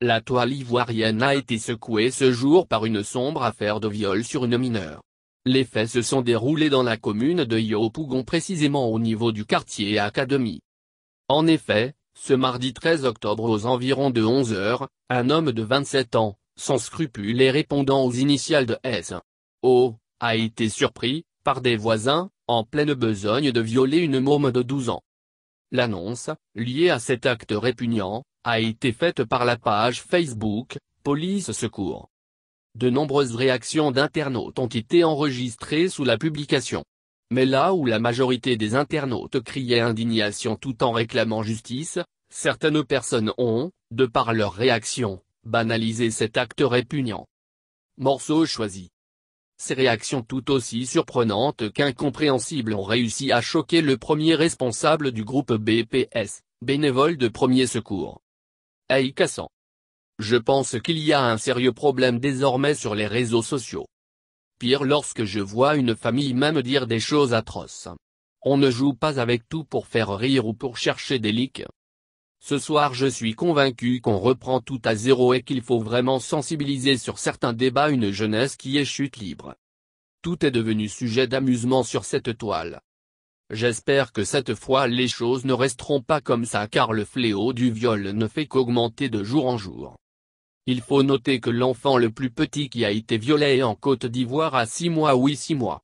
La toile ivoirienne a été secouée ce jour par une sombre affaire de viol sur une mineure. Les faits se sont déroulés dans la commune de Yopougon précisément au niveau du quartier Académie. En effet, ce mardi 13 octobre aux environs de 11 heures, un homme de 27 ans, sans scrupules et répondant aux initiales de S.O., a été surpris, par des voisins, en pleine besogne de violer une môme de 12 ans. L'annonce, liée à cet acte répugnant, a été faite par la page Facebook, Police Secours. De nombreuses réactions d'internautes ont été enregistrées sous la publication. Mais là où la majorité des internautes criaient indignation tout en réclamant justice, certaines personnes ont, de par leurs réactions, banalisé cet acte répugnant. Morceau choisi. Ces réactions tout aussi surprenantes qu'incompréhensibles ont réussi à choquer le premier responsable du groupe BPS, bénévole de premier secours. Kassan. Je pense qu'il y a un sérieux problème désormais sur les réseaux sociaux. Pire lorsque je vois une famille même dire des choses atroces. On ne joue pas avec tout pour faire rire ou pour chercher des leaks. Ce soir je suis convaincu qu'on reprend tout à zéro et qu'il faut vraiment sensibiliser sur certains débats une jeunesse qui est chute libre. Tout est devenu sujet d'amusement sur cette toile. J'espère que cette fois les choses ne resteront pas comme ça car le fléau du viol ne fait qu'augmenter de jour en jour. Il faut noter que l'enfant le plus petit qui a été violé en Côte d'Ivoire a 6 mois oui 6 mois.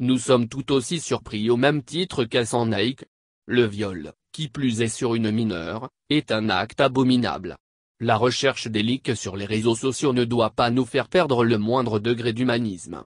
Nous sommes tout aussi surpris au même titre qu'à Naïk. Le viol, qui plus est sur une mineure, est un acte abominable. La recherche des sur les réseaux sociaux ne doit pas nous faire perdre le moindre degré d'humanisme.